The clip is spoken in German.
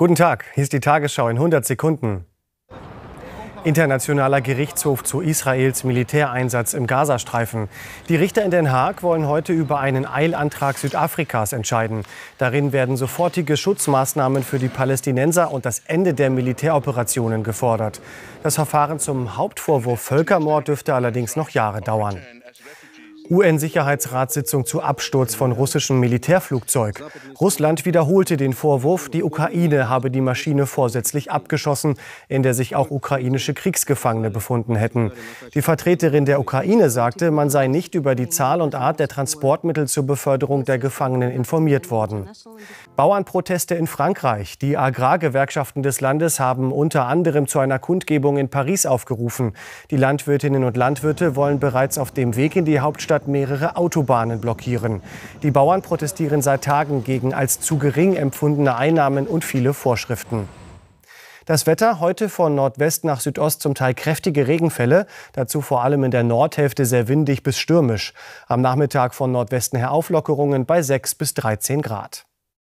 Guten Tag, hier ist die Tagesschau in 100 Sekunden. Internationaler Gerichtshof zu Israels Militäreinsatz im Gazastreifen. Die Richter in Den Haag wollen heute über einen Eilantrag Südafrikas entscheiden. Darin werden sofortige Schutzmaßnahmen für die Palästinenser und das Ende der Militäroperationen gefordert. Das Verfahren zum Hauptvorwurf Völkermord dürfte allerdings noch Jahre dauern. UN-Sicherheitsratssitzung zu Absturz von russischem Militärflugzeug. Russland wiederholte den Vorwurf, die Ukraine habe die Maschine vorsätzlich abgeschossen, in der sich auch ukrainische Kriegsgefangene befunden hätten. Die Vertreterin der Ukraine sagte, man sei nicht über die Zahl und Art der Transportmittel zur Beförderung der Gefangenen informiert worden. Bauernproteste in Frankreich. Die Agrargewerkschaften des Landes haben unter anderem zu einer Kundgebung in Paris aufgerufen. Die Landwirtinnen und Landwirte wollen bereits auf dem Weg in die Hauptstadt Stadt mehrere Autobahnen blockieren. Die Bauern protestieren seit Tagen gegen als zu gering empfundene Einnahmen und viele Vorschriften. Das Wetter heute von Nordwest nach Südost zum Teil kräftige Regenfälle, dazu vor allem in der Nordhälfte sehr windig bis stürmisch. Am Nachmittag von Nordwesten her Auflockerungen bei 6 bis 13 Grad.